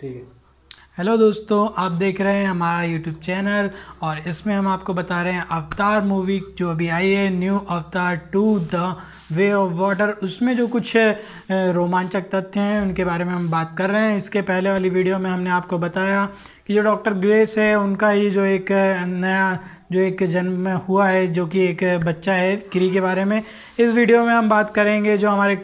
ठीक है हेलो दोस्तों आप देख रहे हैं हमारा यूट्यूब चैनल और इसमें हम आपको बता रहे हैं अवतार मूवी जो अभी आई है new Avatar to the way of water उसमें जो कुछ रोमांचक तथ्य हैं उनके बारे में हम बात कर रहे हैं इसके पहले वाली वीडियो में हमने आपको बताया कि जो डॉक्टर ग्रेस है उनका ही जो एक नया जो एक जन्म में हुआ है जो कि एक बच्चा है क्री के बारे में इस वीडियो में हम बात करेंगे जो हमारे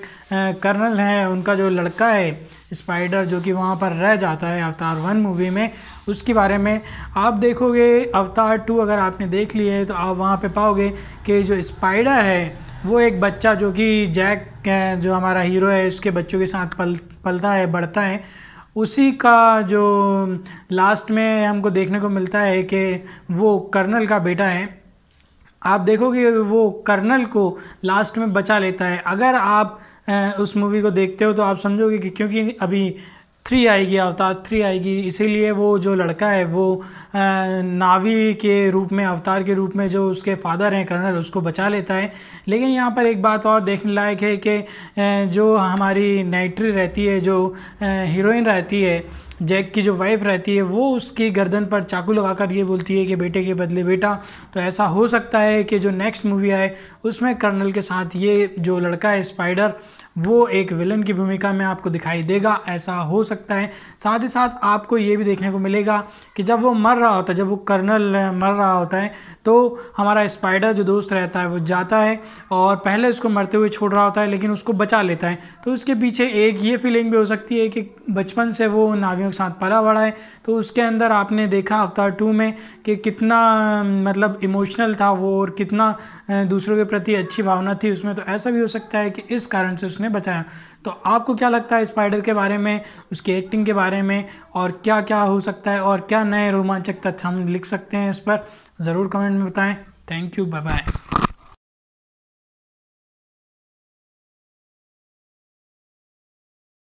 कर्नल हैं उनका जो लड़का है स्पाइडर जो कि वहाँ पर रह जाता है अवतार वन मूवी में उसके बारे में आप देखोगे अवतार टू अगर आपने देख ली है तो आप वहाँ पे पाओगे कि जो स्पाइडर है वो एक बच्चा जो कि जैक जो हमारा हीरो है उसके बच्चों के साथ पल पलता है बढ़ता है उसी का जो लास्ट में हमको देखने को मिलता है कि वो कर्नल का बेटा है आप देखोगे वो कर्नल को लास्ट में बचा लेता है अगर आप उस मूवी को देखते हो तो आप समझोगे कि क्योंकि अभी थ्री आएगी अवतार थ्री आएगी इसीलिए वो जो लड़का है वो नावी के रूप में अवतार के रूप में जो उसके फादर हैं कर्नल उसको बचा लेता है लेकिन यहाँ पर एक बात और देखने लायक है कि जो हमारी नाइट्री रहती है जो हीरोइन रहती है जैक की जो वाइफ रहती है वो उसकी गर्दन पर चाकू लगाकर ये बोलती है कि बेटे के बदले बेटा तो ऐसा हो सकता है कि जो नेक्स्ट मूवी आए उसमें कर्नल के साथ ये जो लड़का है स्पाइडर वो एक विलन की भूमिका में आपको दिखाई देगा ऐसा हो सकता है साथ ही साथ आपको ये भी देखने को मिलेगा कि जब वो मर रहा होता है जब वो कर्नल मर रहा होता है तो हमारा स्पाइडर जो दोस्त रहता है वो जाता है और पहले उसको मरते हुए छोड़ रहा होता है लेकिन उसको बचा लेता है तो उसके पीछे एक ये फीलिंग भी हो सकती है कि बचपन से वो नावियों के साथ पला बढ़ा है तो उसके अंदर आपने देखा अवतार टू में कि कितना मतलब इमोशनल था वो और कितना दूसरों के प्रति अच्छी भावना थी उसमें तो ऐसा भी हो सकता है कि इस कारण से उसने बचाया तो आपको क्या लगता है स्पाइडर के बारे में उसकी एक्टिंग के बारे में और क्या क्या हो सकता है और क्या नए रोमांचक तथ्य हम लिख सकते हैं इस पर ज़रूर कमेंट में बताएं थैंक यू बाय बाय